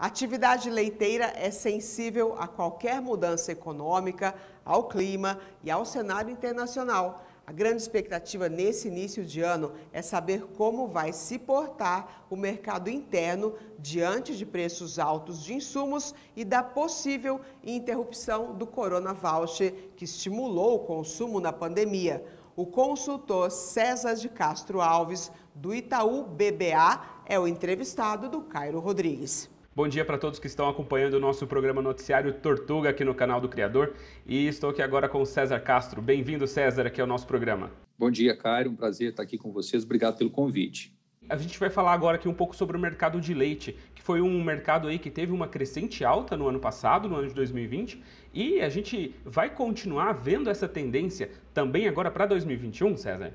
A atividade leiteira é sensível a qualquer mudança econômica, ao clima e ao cenário internacional. A grande expectativa nesse início de ano é saber como vai se portar o mercado interno diante de preços altos de insumos e da possível interrupção do Corona Voucher, que estimulou o consumo na pandemia. O consultor César de Castro Alves, do Itaú BBA, é o entrevistado do Cairo Rodrigues. Bom dia para todos que estão acompanhando o nosso programa noticiário Tortuga aqui no canal do Criador. E estou aqui agora com o César Castro. Bem-vindo, César, aqui ao nosso programa. Bom dia, Cairo. Um prazer estar aqui com vocês. Obrigado pelo convite. A gente vai falar agora aqui um pouco sobre o mercado de leite, que foi um mercado aí que teve uma crescente alta no ano passado, no ano de 2020, e a gente vai continuar vendo essa tendência também agora para 2021, César?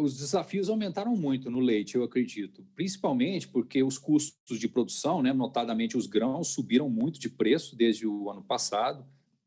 os desafios aumentaram muito no leite, eu acredito, principalmente porque os custos de produção, né, notadamente os grãos, subiram muito de preço desde o ano passado,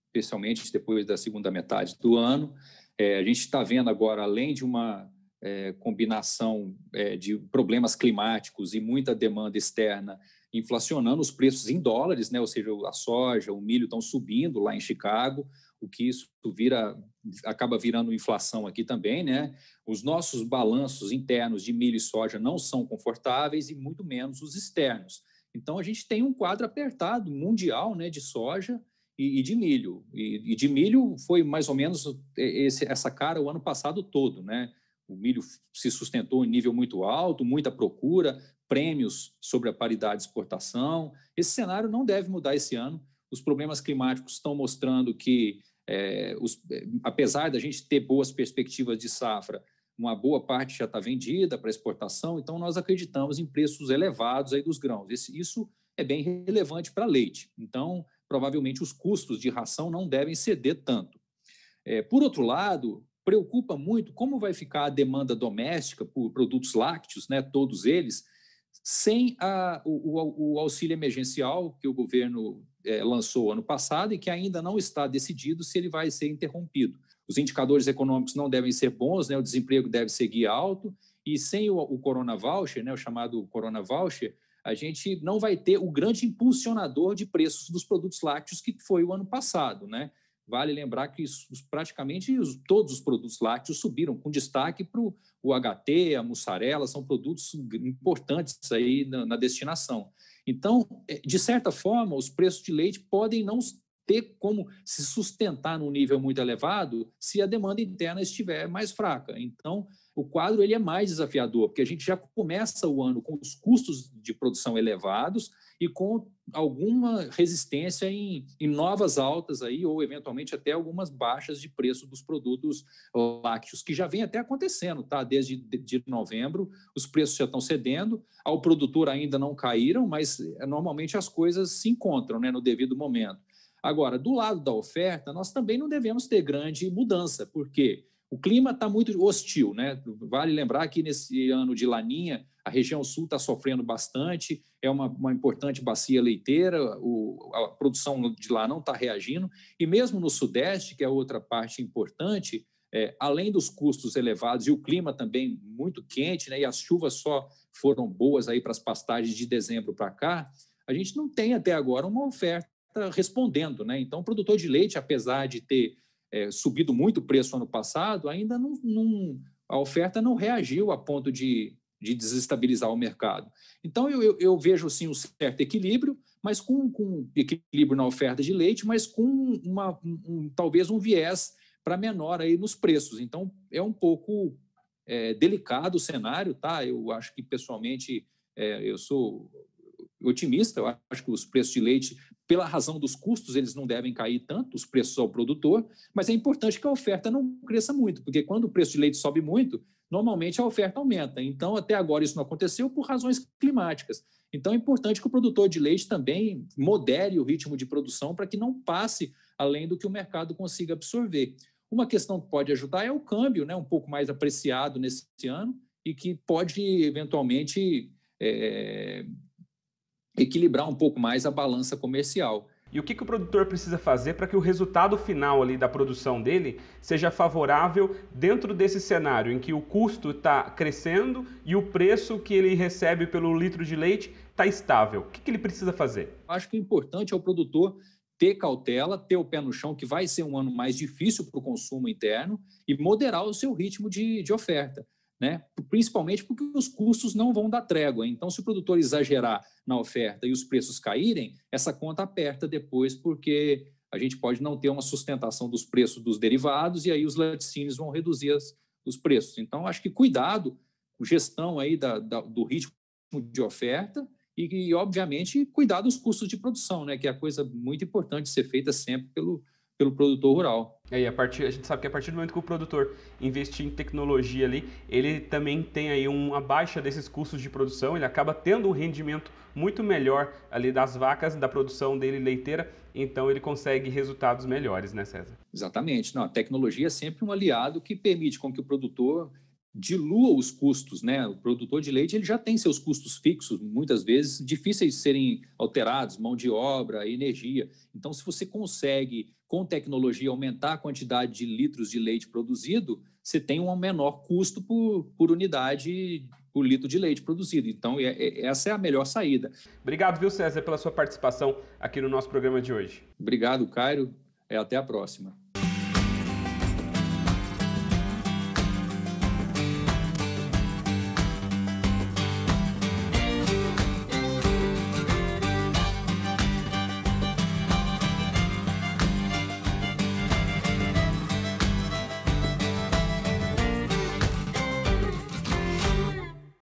especialmente depois da segunda metade do ano. É, a gente está vendo agora, além de uma é, combinação é, de problemas climáticos e muita demanda externa inflacionando os preços em dólares, né? ou seja, a soja, o milho estão subindo lá em Chicago, o que isso vira acaba virando inflação aqui também, né? Os nossos balanços internos de milho e soja não são confortáveis e muito menos os externos. Então a gente tem um quadro apertado mundial, né, de soja e, e de milho. E, e, de milho foi mais ou menos esse, essa cara o ano passado todo, né? O milho se sustentou em nível muito alto, muita procura, prêmios sobre a paridade de exportação. Esse cenário não deve mudar esse ano. Os problemas climáticos estão mostrando que é, os, é, apesar da gente ter boas perspectivas de safra, uma boa parte já está vendida para exportação, então nós acreditamos em preços elevados aí dos grãos. Esse, isso é bem relevante para leite. Então, provavelmente os custos de ração não devem ceder tanto. É, por outro lado, preocupa muito como vai ficar a demanda doméstica por produtos lácteos, né, todos eles, sem a, o, o, o, auxílio emergencial que o governo é, lançou ano passado e que ainda não está decidido se ele vai ser interrompido. Os indicadores econômicos não devem ser bons, né? o desemprego deve seguir alto, e sem o, o Corona Voucher, né? o chamado Corona Voucher, a gente não vai ter o grande impulsionador de preços dos produtos lácteos que foi o ano passado. Né? Vale lembrar que praticamente todos os produtos lácteos subiram, com destaque para o HT, a mussarela, são produtos importantes aí na, na destinação. Então, eh, de certa forma, os preços de leite podem não ter como se sustentar num nível muito elevado se a demanda interna estiver mais fraca. Então, o quadro ele é mais desafiador, porque a gente já começa o ano com os custos de produção elevados e com alguma resistência em, em novas altas aí, ou eventualmente até algumas baixas de preço dos produtos lácteos, que já vem até acontecendo, tá? Desde de novembro, os preços já estão cedendo, ao produtor ainda não caíram, mas eh, normalmente as coisas se encontram né, no devido momento. Agora, do lado da oferta, nós também não devemos ter grande mudança, porque quê? O clima está muito hostil, né? Vale lembrar que nesse ano de laninha, a região sul está sofrendo bastante, é uma, uma importante bacia leiteira, o, a produção de lá não está reagindo, e mesmo no sudeste, que é outra parte importante, é, além dos custos elevados e o clima também muito quente, né, e as chuvas só foram boas aí para as pastagens de dezembro para cá, a gente não tem até agora uma oferta respondendo. Né? Então, o produtor de leite, apesar de ter é, subido muito o preço ano passado, ainda não, não, a oferta não reagiu a ponto de, de desestabilizar o mercado. Então, eu, eu, eu vejo sim um certo equilíbrio, mas com, com, equilíbrio na oferta de leite, mas com uma, um, talvez um viés para menor aí nos preços. Então, é um pouco é, delicado o cenário, tá? Eu acho que, pessoalmente, é, eu sou otimista, eu acho que os preços de leite pela razão dos custos, eles não devem cair tanto, os preços ao produtor, mas é importante que a oferta não cresça muito, porque quando o preço de leite sobe muito, normalmente a oferta aumenta. Então, até agora isso não aconteceu por razões climáticas. Então, é importante que o produtor de leite também modere o ritmo de produção para que não passe além do que o mercado consiga absorver. Uma questão que pode ajudar é o câmbio, né, um pouco mais apreciado nesse ano e que pode eventualmente é, equilibrar um pouco mais a balança comercial. E o que, que o produtor precisa fazer para que o resultado final ali da produção dele seja favorável dentro desse cenário em que o custo está crescendo e o preço que ele recebe pelo litro de leite está estável? O que, que ele precisa fazer? Acho que o importante é o produtor ter cautela, ter o pé no chão, que vai ser um ano mais difícil para o consumo interno, e moderar o seu ritmo de, de oferta né? principalmente porque os custos não vão dar trégua. Então, se o produtor exagerar na oferta e os preços caírem, essa conta aperta depois, porque a gente pode não ter uma sustentação dos preços dos derivados e aí os laticínios vão reduzir as, os preços. Então, acho que cuidado, gestão aí da, da, do ritmo de oferta e, e, obviamente, cuidar dos custos de produção, né? que é a coisa muito importante ser feita sempre pelo, pelo produtor rural. É, e a, partir, a gente sabe que a partir do momento que o produtor investir em tecnologia ali, ele também tem aí uma baixa desses custos de produção, ele acaba tendo um rendimento muito melhor ali das vacas, da produção dele leiteira, então ele consegue resultados melhores, né, César? Exatamente. Não, a tecnologia é sempre um aliado que permite com que o produtor dilua os custos, né? O produtor de leite ele já tem seus custos fixos, muitas vezes difíceis de serem alterados, mão de obra, energia. Então, se você consegue com tecnologia aumentar a quantidade de litros de leite produzido, você tem um menor custo por, por unidade por litro de leite produzido. Então, é, é, essa é a melhor saída. Obrigado, viu, César, pela sua participação aqui no nosso programa de hoje. Obrigado, Cairo. É, até a próxima.